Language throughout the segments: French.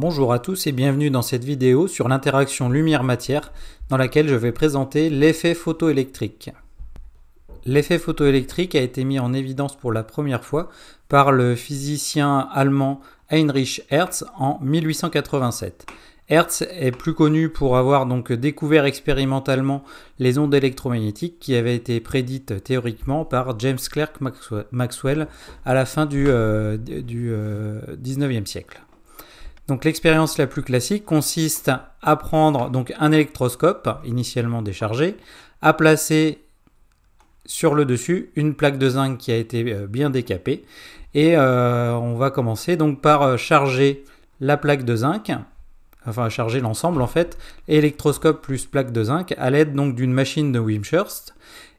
Bonjour à tous et bienvenue dans cette vidéo sur l'interaction lumière-matière dans laquelle je vais présenter l'effet photoélectrique. L'effet photoélectrique a été mis en évidence pour la première fois par le physicien allemand Heinrich Hertz en 1887. Hertz est plus connu pour avoir donc découvert expérimentalement les ondes électromagnétiques qui avaient été prédites théoriquement par James Clerk Maxwell à la fin du, 19e euh, euh, siècle. Donc l'expérience la plus classique consiste à prendre donc un électroscope initialement déchargé, à placer sur le dessus une plaque de zinc qui a été euh, bien décapée et euh, on va commencer donc par euh, charger la plaque de zinc, enfin charger l'ensemble en fait, électroscope plus plaque de zinc à l'aide donc d'une machine de Wimshurst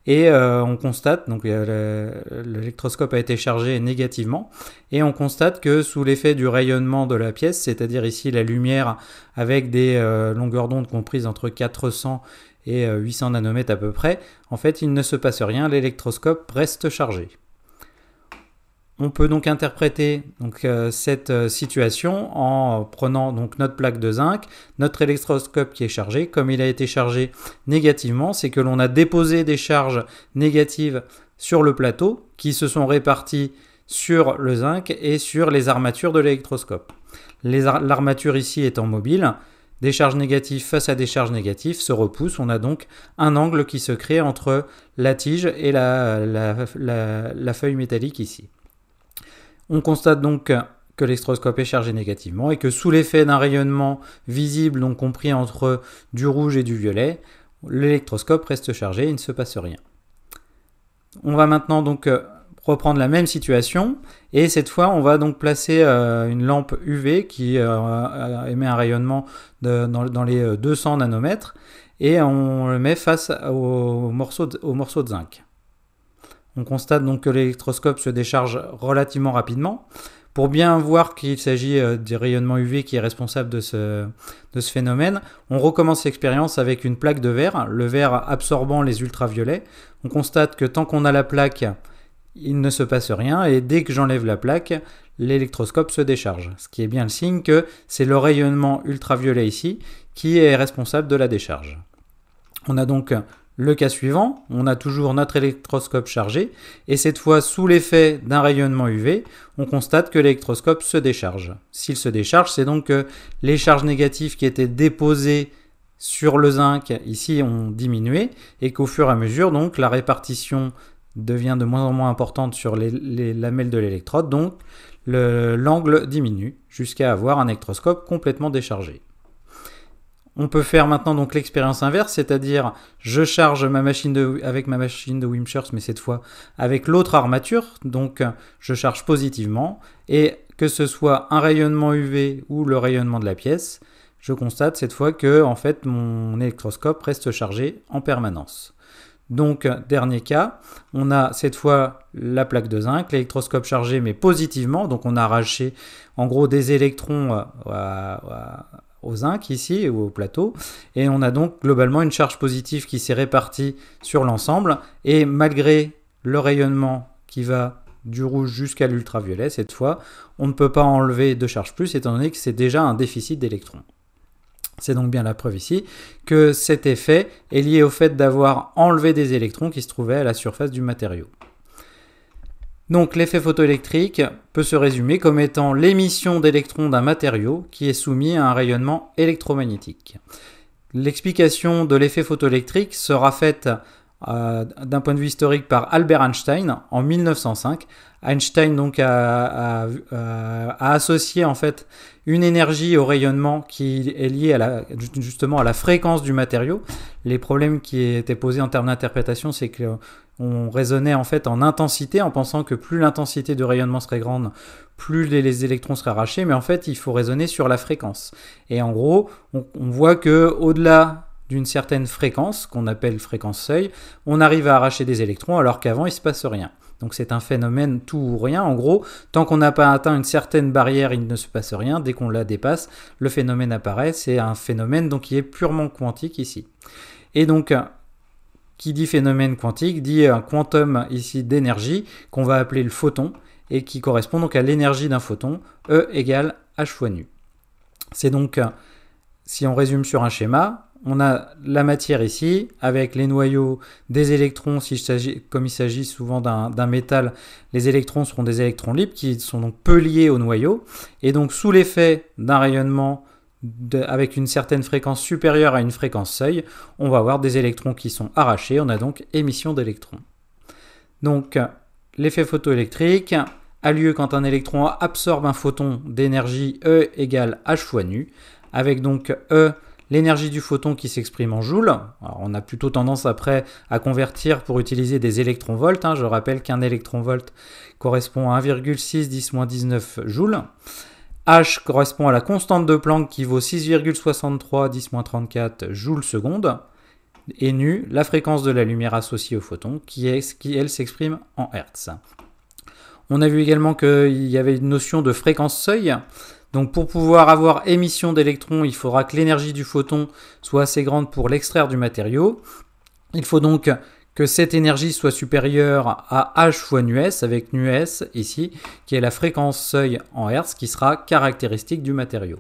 et euh, on constate, donc euh, l'électroscope a été chargé négativement, et on constate que sous l'effet du rayonnement de la pièce, c'est-à-dire ici la lumière avec des euh, longueurs d'onde comprises entre 400 et 800 nanomètres à peu près, en fait il ne se passe rien, l'électroscope reste chargé. On peut donc interpréter euh, cette euh, situation en prenant donc notre plaque de zinc, notre électroscope qui est chargé. Comme il a été chargé négativement, c'est que l'on a déposé des charges négatives sur le plateau qui se sont réparties sur le zinc et sur les armatures de l'électroscope. L'armature ici étant mobile, des charges négatives face à des charges négatives se repoussent. On a donc un angle qui se crée entre la tige et la feuille métallique ici. On constate donc que l'électroscope est chargé négativement et que sous l'effet d'un rayonnement visible, donc compris entre du rouge et du violet, l'électroscope reste chargé et il ne se passe rien. On va maintenant donc euh, reprendre la même situation et cette fois on va donc placer euh, une lampe UV qui euh, émet un rayonnement dans, les 200 nanomètres et on le met face au au morceau de zinc. On constate donc que l'électroscope se décharge relativement rapidement. Pour bien voir qu'il s'agit euh, du rayonnement UV qui est responsable de ce, de ce phénomène, on recommence l'expérience avec une plaque de verre, le verre absorbant les ultraviolets. On constate que tant qu'on a la plaque, il ne se passe rien et dès que j'enlève la plaque, l'électroscope se décharge. Ce qui est bien le signe que c'est le rayonnement ultraviolet ici qui est responsable de la décharge. On a donc le cas suivant, on a toujours notre électroscope chargé, et cette fois sous l'effet d'un rayonnement UV, on constate que l'électroscope se décharge. S'il se décharge, c'est donc que les charges négatives qui étaient déposées sur le zinc ici ont diminué, et qu'au fur et à mesure, donc la répartition devient de moins en moins importante sur les, les lamelles de l'électrode, donc l'angle diminue jusqu'à avoir un électroscope complètement déchargé. On peut faire maintenant donc l'expérience inverse, c'est-à-dire je charge ma machine de, avec ma machine de Wimshurst, mais cette fois avec l'autre armature, donc je charge positivement, et que ce soit un rayonnement UV ou le rayonnement de la pièce, je constate cette fois que en fait mon électroscope reste chargé en permanence. Donc, dernier cas, on a cette fois la plaque de zinc, l'électroscope chargé mais positivement, donc on a arraché en gros des électrons euh, au zinc ici ou au plateau. Et on a donc globalement une charge positive qui s'est répartie sur l'ensemble. Et malgré le rayonnement qui va du rouge jusqu'à l'ultraviolet, cette fois, on ne peut pas enlever de charge plus étant donné que c'est déjà un déficit d'électrons. C'est donc bien la preuve ici que cet effet est lié au fait d'avoir enlevé des électrons qui se trouvaient à la surface du matériau. Donc l'effet photoélectrique peut se résumer comme étant l'émission d'électrons d'un matériau qui est soumis à un rayonnement électromagnétique. L'explication de l'effet photoélectrique sera faite euh, d'un point de vue historique par Albert Einstein en 1905. Einstein donc euh, a, associé en fait une énergie au rayonnement qui est liée à la, justement à la fréquence du matériau. Les problèmes qui étaient posés en termes d'interprétation, c'est que on raisonnait en fait en intensité en pensant que plus l'intensité de rayonnement serait grande, plus les, électrons seraient arrachés, mais en fait il faut raisonner sur la fréquence. Et en gros, on, on voit que au-delà d'une certaine fréquence, qu'on appelle fréquence seuil, on arrive à arracher des électrons alors qu'avant il se passe rien. Donc c'est un phénomène tout ou rien. En gros, tant qu'on n'a pas atteint une certaine barrière, il ne se passe rien. Dès qu'on la dépasse, le phénomène apparaît. C'est un phénomène donc qui est purement quantique ici. Et donc qui dit phénomène quantique dit un quantum ici d'énergie qu'on va appeler le photon et qui correspond donc à l'énergie d'un photon, E égale h fois nu. C'est donc, si on résume sur un schéma, on a la matière ici, avec les noyaux des électrons, si comme il s'agit souvent d'un métal, les électrons seront des électrons libres qui sont donc peu liés au noyau. Et donc sous l'effet d'un rayonnement avec une certaine fréquence supérieure à une fréquence seuil, on va avoir des électrons qui sont arrachés, on a donc émission d'électrons. Donc l'effet photoélectrique a lieu quand un électron absorbe un photon d'énergie E égale H fois nu, avec donc E l'énergie du photon qui s'exprime en joules. on a plutôt tendance après à convertir pour utiliser des électronvolts. Hein. Je rappelle qu'un électronvolt correspond à 1,6 10 19 joules. H correspond à la constante de Planck qui vaut 6,63 10 34 joules seconde. Et nu, la fréquence de la lumière associée au photon qui, est, qui elle s'exprime en Hertz. On a vu également qu'il y avait une notion de fréquence seuil. Donc pour pouvoir avoir émission d'électrons, il faudra que l'énergie du photon soit assez grande pour l'extraire du matériau. Il faut donc que cette énergie soit supérieure à h fois nu S, avec nu S ici, qui est la fréquence seuil en Hertz, qui sera caractéristique du matériau.